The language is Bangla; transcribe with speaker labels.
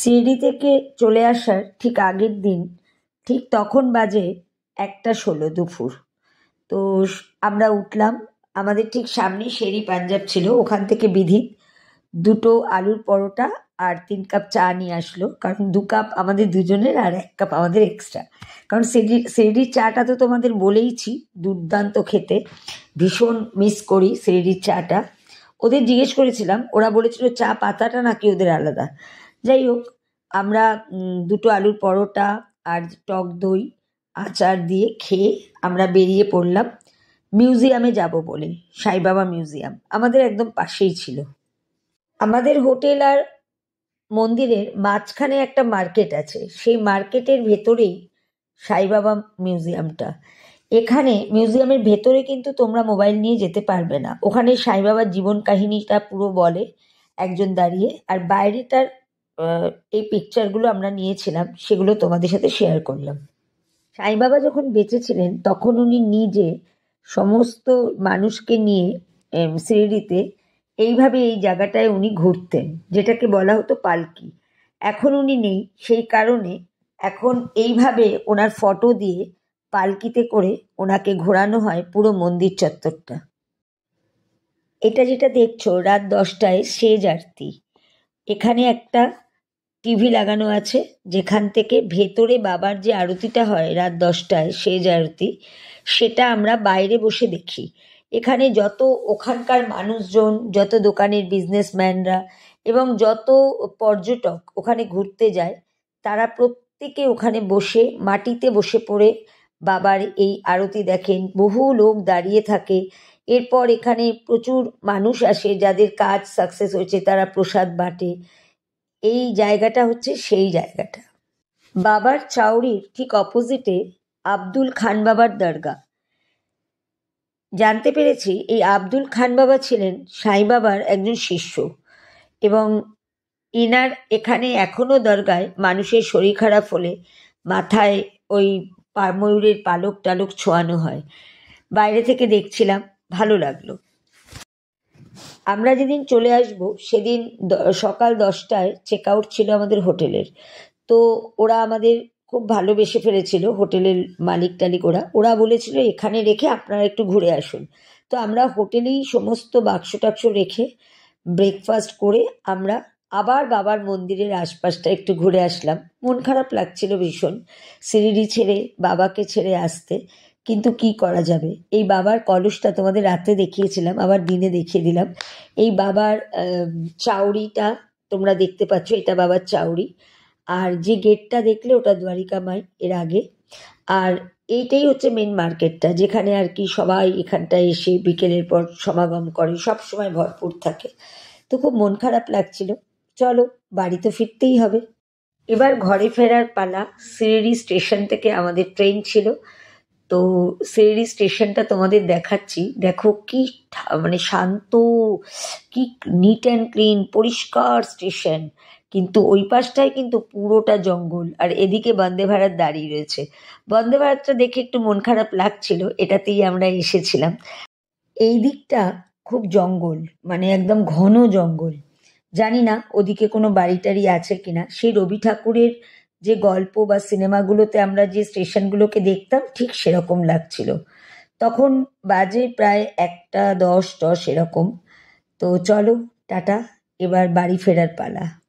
Speaker 1: সিঁড়ি থেকে চলে আসার ঠিক আগের দিন ঠিক তখন বাজে একটা ষোলো দুপুর তো আমরা উঠলাম আমাদের ঠিক সামনে শেরি পাঞ্জাব ছিল ওখান থেকে বিধি দুটো আলুর পরোটা আর তিন কাপ চা নিয়ে আসলো কারণ দু কাপ আমাদের দুজনের আর এক কাপ আমাদের এক্সট্রা কারণ সিডি সিডির চাটা তো তোমাদের বলেইছি দুর্দান্ত খেতে ভীষণ মিস করি সিডির চাটা ওদের জিজ্ঞেস করেছিলাম ওরা বলেছিল চা পাতাটা নাকি ওদের আলাদা যাই হোক আমরা দুটো আলুর পরোটা আর টক দই আচার দিয়ে খেয়ে আমরা বেরিয়ে পড়লাম মিউজিয়ামে যাব বলে সাইবাবা মিউজিয়াম আমাদের একদম পাশেই ছিল আমাদের হোটেল আর মন্দিরের মাঝখানে একটা মার্কেট আছে সেই মার্কেটের ভেতরেই সাইবাবা মিউজিয়ামটা এখানে মিউজিয়ামের ভেতরে কিন্তু তোমরা মোবাইল নিয়ে যেতে পারবে না ওখানে সাইবাবার জীবন কাহিনীটা পুরো বলে একজন দাঁড়িয়ে আর বাইরেটার এই পিকচারগুলো আমরা নিয়েছিলাম সেগুলো তোমাদের সাথে শেয়ার করলাম সাই বাবা যখন বেঁচে ছিলেন তখন উনি নিজে সমস্ত মানুষকে নিয়ে সিঁড়িতে এইভাবে এই জায়গাটায় উনি ঘুরতেন যেটাকে বলা হতো পালকি এখন উনি নেই সেই কারণে এখন এইভাবে ওনার ফটো দিয়ে পালকিতে করে ওনাকে ঘোরানো হয় পুরো মন্দির চত্বরটা এটা যেটা দেখছো রাত দশটায় সেজ আরতি এখানে একটা টিভি লাগানো আছে যেখান থেকে ভেতরে বাবার যে আরতিটা হয় রাত দশটায় সেজ আরতি সেটা আমরা বাইরে বসে দেখি এখানে যত ওখানকার মানুষজন যত দোকানের বিজনেসম্যানরা এবং যত পর্যটক ওখানে ঘুরতে যায় তারা প্রত্যেকে ওখানে বসে মাটিতে বসে পড়ে বাবার এই আরতি দেখেন বহু লোক দাঁড়িয়ে থাকে এরপর এখানে প্রচুর মানুষ আসে যাদের কাজ সাকসেস হয়েছে তারা প্রসাদ বাটে এই জায়গাটা হচ্ছে সেই জায়গাটা বাবার চাউরির ঠিক অপোজিটে আব্দুল খান বাবার দরগা জানতে পেরেছি এই আব্দুল খান বাবা ছিলেন সাই বাবার একজন শিষ্য এবং ইনার এখানে এখনও দরগায় মানুষের শরীর খারাপ হলে মাথায় ওই ময়ূরের পালক টালক ছোঁয়ানো হয় বাইরে থেকে দেখছিলাম ভালো লাগলো আমরা যেদিন চলে আসব সেদিন সকাল দশটায় চেক আউট ছিল আমাদের হোটেলের তো ওরা আমাদের খুব ভালোবেসে ফেলেছিল হোটেলের মালিক টালিক ওরা ওরা বলেছিল এখানে রেখে আপনারা একটু ঘুরে আসুন তো আমরা হোটেলেই সমস্ত বাক্স টাক্স রেখে ব্রেকফাস্ট করে আমরা আবার বাবার মন্দিরের আশপাশটা একটু ঘুরে আসলাম মন খারাপ লাগছিল ভীষণ সিঁড়ি ছেড়ে বাবাকে ছেড়ে আসতে কিন্তু কি করা যাবে এই বাবার কলসটা তোমাদের রাতে দেখিয়েছিলাম আবার দিনে দেখিয়ে দিলাম এই বাবার চাউরিটা তোমরা দেখতে পাচ্ছ এটা বাবার চাউরি আর যে গেটটা দেখলে ওটা দ্বারিকা মাই এর আগে আর এইটাই হচ্ছে মেন মার্কেটটা যেখানে আর কি সবাই এখানটায় এসে বিকেলের পর সমাগম করে সব সময় ভরপুর থাকে তো খুব মন খারাপ লাগছিল চলো বাড়ি তো ফিরতেই হবে এবার ঘরে ফেরার পালা সিরিডি স্টেশন থেকে আমাদের ট্রেন ছিল তো সিরিডি স্টেশনটা তোমাদের দেখাচ্ছি দেখো কি মানে শান্ত কি নিট অ্যান্ড ক্লিন পরিষ্কার স্টেশন কিন্তু ওই পাশটায় কিন্তু পুরোটা জঙ্গল আর এদিকে বন্দে ভারত দাঁড়িয়ে রয়েছে বন্দে ভারতটা দেখে একটু মন খারাপ লাগছিল এটাতেই আমরা এসেছিলাম এই দিকটা খুব জঙ্গল মানে একদম ঘন জঙ্গল জানি না ওদিকে কোনো বাড়ি টাড়ি আছে কিনা সেই রবি ঠাকুরের যে গল্প বা সিনেমাগুলোতে আমরা যে স্টেশনগুলোকে দেখতাম ঠিক সেরকম লাগছিল তখন বাজে প্রায় একটা দশ দশ এরকম তো চলো টাটা এবার বাড়ি ফেরার পালা